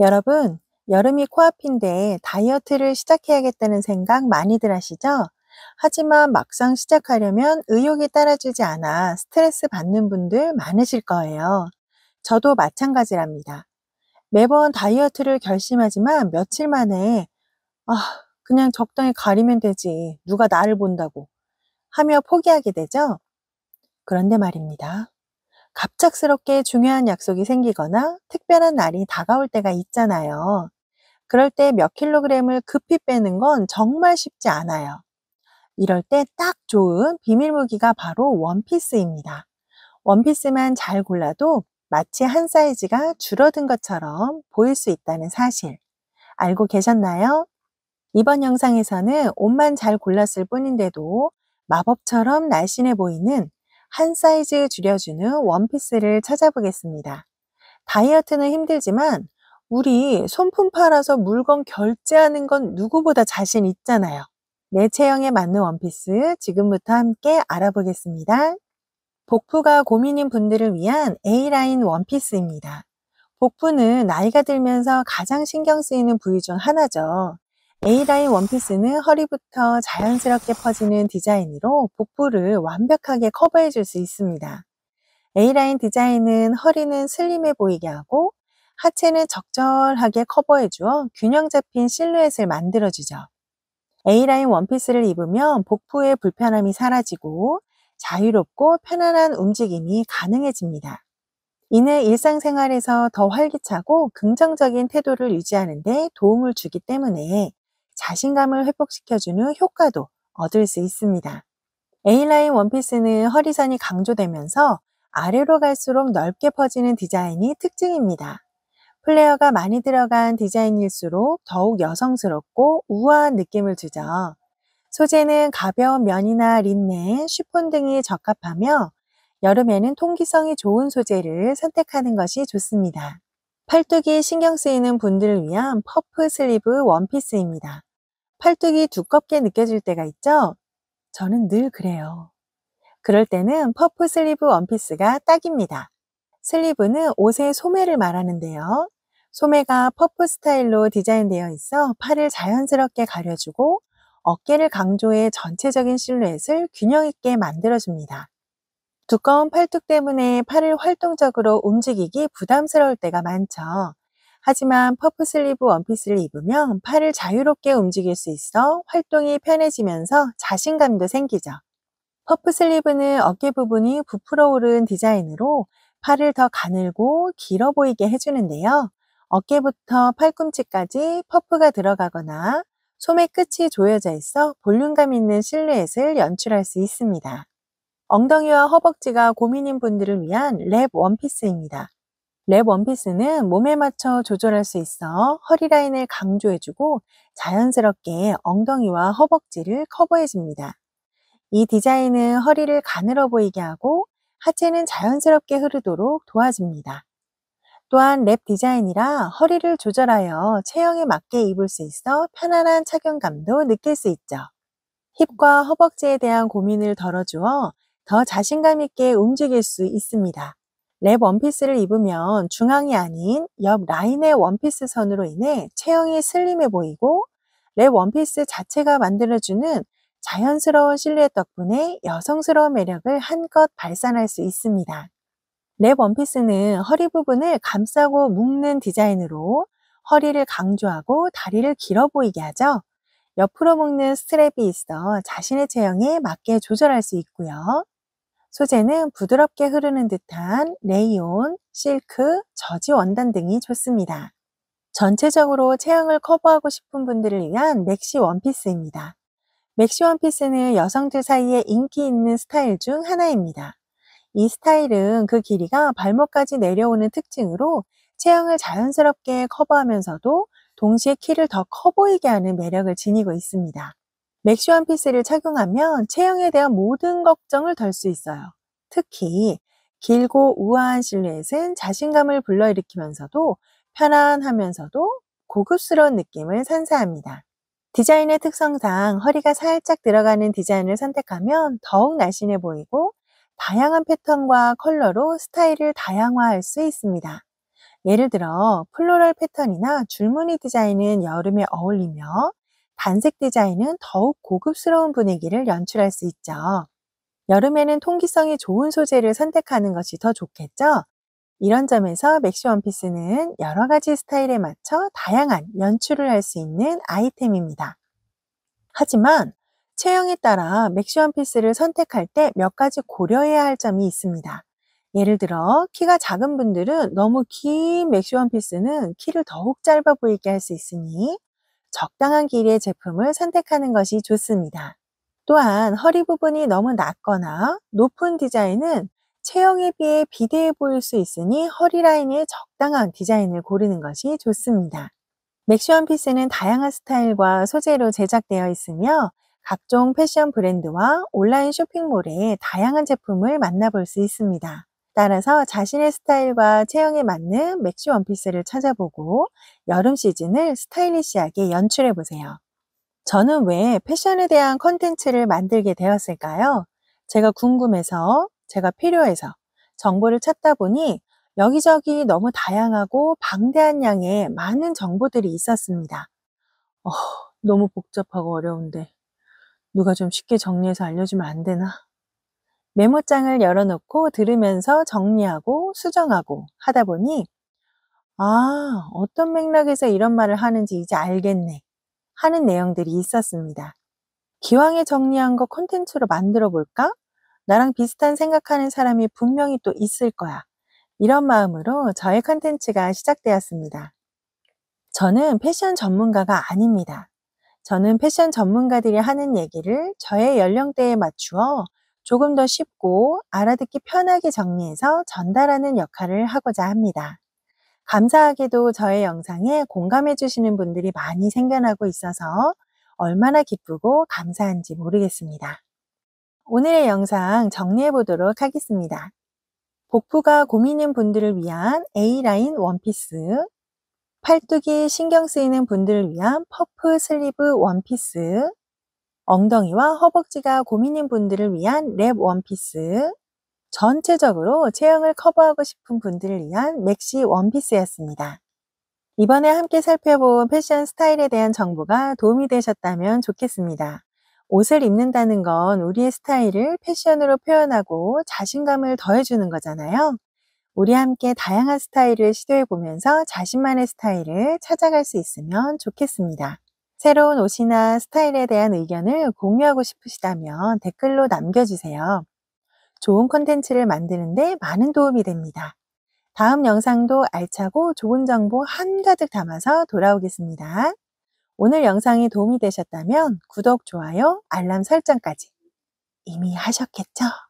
여러분, 여름이 코앞인데 다이어트를 시작해야겠다는 생각 많이들 하시죠? 하지만 막상 시작하려면 의욕이 따라주지 않아 스트레스 받는 분들 많으실 거예요. 저도 마찬가지랍니다. 매번 다이어트를 결심하지만 며칠 만에, 아, 그냥 적당히 가리면 되지. 누가 나를 본다고. 하며 포기하게 되죠? 그런데 말입니다. 갑작스럽게 중요한 약속이 생기거나 특별한 날이 다가올 때가 있잖아요. 그럴 때 몇 킬로그램을 급히 빼는 건 정말 쉽지 않아요. 이럴 때 딱 좋은 비밀 무기가 바로 원피스입니다. 원피스만 잘 골라도 마치 한 사이즈가 줄어든 것처럼 보일 수 있다는 사실. 알고 계셨나요? 이번 영상에서는 옷만 잘 골랐을 뿐인데도 마법처럼 날씬해 보이는 한 사이즈 줄여주는 원피스를 찾아보겠습니다. 다이어트는 힘들지만 우리 손품 팔아서 물건 결제하는 건 누구보다 자신 있잖아요. 내 체형에 맞는 원피스 지금부터 함께 알아보겠습니다. 복부가 고민인 분들을 위한 A라인 원피스입니다. 복부는 나이가 들면서 가장 신경 쓰이는 부위 중 하나죠. A라인 원피스는 허리부터 자연스럽게 퍼지는 디자인으로 복부를 완벽하게 커버해 줄 수 있습니다. A라인 디자인은 허리는 슬림해 보이게 하고 하체는 적절하게 커버해 주어 균형 잡힌 실루엣을 만들어 주죠. A라인 원피스를 입으면 복부의 불편함이 사라지고 자유롭고 편안한 움직임이 가능해집니다. 이는 일상생활에서 더 활기차고 긍정적인 태도를 유지하는 데 도움을 주기 때문에 자신감을 회복시켜주는 효과도 얻을 수 있습니다. A라인 원피스는 허리선이 강조되면서 아래로 갈수록 넓게 퍼지는 디자인이 특징입니다. 플레어가 많이 들어간 디자인일수록 더욱 여성스럽고 우아한 느낌을 주죠. 소재는 가벼운 면이나 린넨, 쉬폰 등이 적합하며 여름에는 통기성이 좋은 소재를 선택하는 것이 좋습니다. 팔뚝이 신경 쓰이는 분들을 위한 퍼프 슬리브 원피스입니다. 팔뚝이 두껍게 느껴질 때가 있죠? 저는 늘 그래요. 그럴 때는 퍼프 슬리브 원피스가 딱입니다. 슬리브는 옷의 소매를 말하는데요. 소매가 퍼프 스타일로 디자인되어 있어 팔을 자연스럽게 가려주고 어깨를 강조해 전체적인 실루엣을 균형 있게 만들어줍니다. 두꺼운 팔뚝 때문에 팔을 활동적으로 움직이기 부담스러울 때가 많죠. 하지만 퍼프 슬리브 원피스를 입으면 팔을 자유롭게 움직일 수 있어 활동이 편해지면서 자신감도 생기죠. 퍼프 슬리브는 어깨 부분이 부풀어 오른 디자인으로 팔을 더 가늘고 길어 보이게 해주는데요. 어깨부터 팔꿈치까지 퍼프가 들어가거나 소매 끝이 조여져 있어 볼륨감 있는 실루엣을 연출할 수 있습니다. 엉덩이와 허벅지가 고민인 분들을 위한 랩 원피스입니다. 랩 원피스는 몸에 맞춰 조절할 수 있어 허리라인을 강조해주고 자연스럽게 엉덩이와 허벅지를 커버해줍니다. 이 디자인은 허리를 가늘어 보이게 하고 하체는 자연스럽게 흐르도록 도와줍니다. 또한 랩 디자인이라 허리를 조절하여 체형에 맞게 입을 수 있어 편안한 착용감도 느낄 수 있죠. 힙과 허벅지에 대한 고민을 덜어주어 더 자신감 있게 움직일 수 있습니다. 랩 원피스를 입으면 중앙이 아닌 옆 라인의 원피스 선으로 인해 체형이 슬림해 보이고 랩 원피스 자체가 만들어주는 자연스러운 실루엣 덕분에 여성스러운 매력을 한껏 발산할 수 있습니다. 랩 원피스는 허리 부분을 감싸고 묶는 디자인으로 허리를 강조하고 다리를 길어 보이게 하죠. 옆으로 묶는 스트랩이 있어 자신의 체형에 맞게 조절할 수 있고요. 소재는 부드럽게 흐르는 듯한 레이온, 실크, 저지 원단 등이 좋습니다. 전체적으로 체형을 커버하고 싶은 분들을 위한 맥시 원피스입니다. 맥시 원피스는 여성들 사이에 인기 있는 스타일 중 하나입니다. 이 스타일은 그 길이가 발목까지 내려오는 특징으로 체형을 자연스럽게 커버하면서도 동시에 키를 더 커 보이게 하는 매력을 지니고 있습니다. 맥시 원피스를 착용하면 체형에 대한 모든 걱정을 덜 수 있어요. 특히 길고 우아한 실루엣은 자신감을 불러일으키면서도 편안하면서도 고급스러운 느낌을 선사합니다 디자인의 특성상 허리가 살짝 들어가는 디자인을 선택하면 더욱 날씬해 보이고 다양한 패턴과 컬러로 스타일을 다양화할 수 있습니다. 예를 들어 플로럴 패턴이나 줄무늬 디자인은 여름에 어울리며 반색 디자인은 더욱 고급스러운 분위기를 연출할 수 있죠. 여름에는 통기성이 좋은 소재를 선택하는 것이 더 좋겠죠? 이런 점에서 맥시 원피스는 여러 가지 스타일에 맞춰 다양한 연출을 할 수 있는 아이템입니다. 하지만 체형에 따라 맥시 원피스를 선택할 때 몇 가지 고려해야 할 점이 있습니다. 예를 들어 키가 작은 분들은 너무 긴 맥시 원피스는 키를 더욱 짧아 보이게 할 수 있으니 적당한 길이의 제품을 선택하는 것이 좋습니다. 또한 허리 부분이 너무 낮거나 높은 디자인은 체형에 비해 비대해 보일 수 있으니 허리 라인에 적당한 디자인을 고르는 것이 좋습니다. 맥시 원피스는 다양한 스타일과 소재로 제작되어 있으며 각종 패션 브랜드와 온라인 쇼핑몰에 다양한 제품을 만나볼 수 있습니다. 따라서 자신의 스타일과 체형에 맞는 맥시 원피스를 찾아보고 여름 시즌을 스타일리시하게 연출해 보세요. 저는 왜 패션에 대한 컨텐츠를 만들게 되었을까요? 제가 궁금해서, 제가 필요해서 정보를 찾다 보니 여기저기 너무 다양하고 방대한 양의 많은 정보들이 있었습니다. 어, 너무 복잡하고 어려운데 누가 좀 쉽게 정리해서 알려주면 안 되나? 메모장을 열어놓고 들으면서 정리하고 수정하고 하다 보니 아, 어떤 맥락에서 이런 말을 하는지 이제 알겠네 하는 내용들이 있었습니다. 기왕에 정리한 거 콘텐츠로 만들어 볼까? 나랑 비슷한 생각하는 사람이 분명히 또 있을 거야. 이런 마음으로 저의 컨텐츠가 시작되었습니다. 저는 패션 전문가가 아닙니다. 저는 패션 전문가들이 하는 얘기를 저의 연령대에 맞추어 조금 더 쉽고 알아듣기 편하게 정리해서 전달하는 역할을 하고자 합니다. 감사하게도 저의 영상에 공감해 주시는 분들이 많이 생겨나고 있어서 얼마나 기쁘고 감사한지 모르겠습니다. 오늘의 영상 정리해 보도록 하겠습니다. 복부가 고민인 분들을 위한 A라인 원피스, 팔뚝이 신경 쓰이는 분들을 위한 퍼프 슬리브 원피스, 엉덩이와 허벅지가 고민인 분들을 위한 랩 원피스, 전체적으로 체형을 커버하고 싶은 분들을 위한 맥시 원피스였습니다. 이번에 함께 살펴본 패션 스타일에 대한 정보가 도움이 되셨다면 좋겠습니다. 옷을 입는다는 건 우리의 스타일을 패션으로 표현하고 자신감을 더해주는 거잖아요. 우리 함께 다양한 스타일을 시도해 보면서 자신만의 스타일을 찾아갈 수 있으면 좋겠습니다. 새로운 옷이나 스타일에 대한 의견을 공유하고 싶으시다면 댓글로 남겨주세요. 좋은 컨텐츠를 만드는데 많은 도움이 됩니다. 다음 영상도 알차고 좋은 정보 한가득 담아서 돌아오겠습니다. 오늘 영상이 도움이 되셨다면 구독, 좋아요, 알람 설정까지 이미 하셨겠죠?